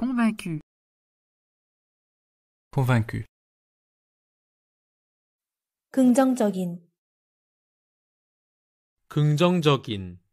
convaincu. convaincu. 긍정적인 긍정적인